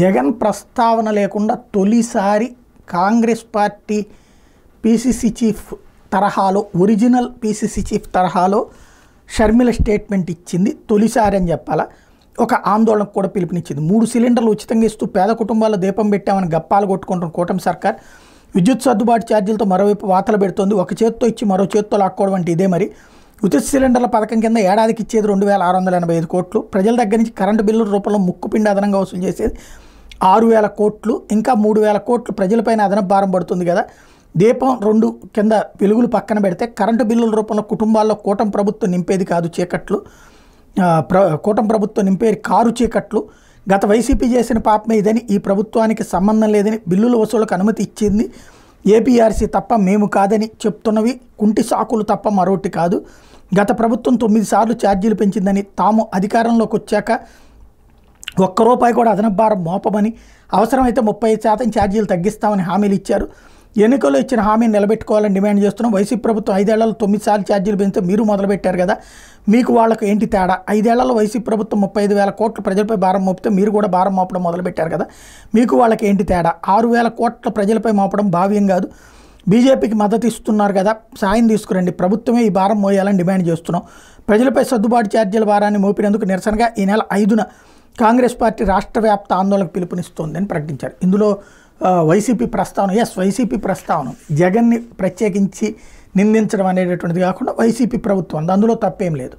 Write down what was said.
జగన్ ప్రస్తావన లేకుండా తొలిసారి కాంగ్రెస్ పార్టీ పీసీసీ చీఫ్ తరహాలో ఒరిజినల్ పీసీసీ చీఫ్ తరహాలో షర్మిల స్టేట్మెంట్ ఇచ్చింది తొలిసారి అని చెప్పాలా ఒక ఆందోళనకు కూడా పిలుపునిచ్చింది మూడు సిలిండర్లు ఉచితంగా ఇస్తూ పేద కుటుంబాల్లో దీపం పెట్టామని గప్పాలు కొట్టుకుంటున్న కూటమి సర్కార్ విద్యుత్ సర్దుబాటు ఛార్జీలతో మరోవైపు వాతలు పెడుతోంది ఒక చేత్తో ఇచ్చి మరో చేత్తో లాక్కోవడం అంటే ఇదే మరి ఉచిత సిలిండర్ల పథకం కింద ఏడాదికి ఇచ్చేది రెండు వేల ఆరు వందల ఎనభై ఐదు కోట్లు ప్రజల దగ్గర నుంచి కరెంటు బిల్లుల రూపంలో ముక్కుపిండి అదనంగా వసూలు చేసేది ఆరు వేల కోట్లు ఇంకా మూడు వేల కోట్లు ప్రజలపైన అదనపు భారం పడుతుంది కదా దీపం రెండు కింద వెలుగులు పక్కన పెడితే కరెంటు బిల్లుల రూపంలో కుటుంబాల్లో కూటం ప్రభుత్వం నింపేది కాదు చీకట్లు ప్ర కూటం ప్రభుత్వం నింపేది కారు చీకట్లు గత వైసీపీ చేసిన పాపమే ఇదని ఈ ప్రభుత్వానికి సంబంధం లేదని బిల్లుల వసూలకు అనుమతి ఇచ్చింది ఏపీఆర్సీ తప్ప మేము కాదని చెప్తున్నవి కుంటి సాకులు తప్ప మరొకటి కాదు గత ప్రభుత్వం తొమ్మిది సార్లు ఛార్జీలు పెంచిందని తాము అధికారంలోకి వచ్చాక ఒక్క రూపాయి కూడా అదనపు భారం మోపమని అవసరమైతే ముప్పై శాతం ఛార్జీలు తగ్గిస్తామని హామీలు ఇచ్చారు ఎన్నికల్లో ఇచ్చిన హామీని నిలబెట్టుకోవాలని డిమాండ్ చేస్తున్నాం వైసీపీ ప్రభుత్వం ఐదేళ్లలో తొమ్మిది సార్లు ఛార్జీలు పెంచితే మీరు మొదలుపెట్టారు కదా మీకు వాళ్ళకు ఏంటి తేడా ఐదేళ్లలో వైసీపీ ప్రభుత్వం ముప్పై ఐదు వేల కోట్ల ప్రజలపై భారం మోపితే మీరు కూడా భారం మోపడం మొదలుపెట్టారు కదా మీకు వాళ్ళకి ఏంటి తేడా ఆరు వేల కోట్ల ప్రజలపై మోపడం భావ్యం కాదు బీజేపీకి మద్దతు ఇస్తున్నారు కదా సాయం తీసుకురండి ప్రభుత్వమే ఈ భారం మోయాలని డిమాండ్ చేస్తున్నాం ప్రజలపై సర్దుబాటు ఛార్జీల భారాన్ని మోపినందుకు నిరసనగా ఈ నెల ఐదున కాంగ్రెస్ పార్టీ రాష్ట్ర వ్యాప్త ఆందోళనకు పిలుపునిస్తోందని ప్రకటించారు ఇందులో వైసీపీ ప్రస్తావన ఎస్ వైసీపీ ప్రస్తావన జగన్ని ప్రత్యేకించి నిందించడం అనేటటువంటిది కాకుండా వైసీపీ ప్రభుత్వం అందులో తప్పేం లేదు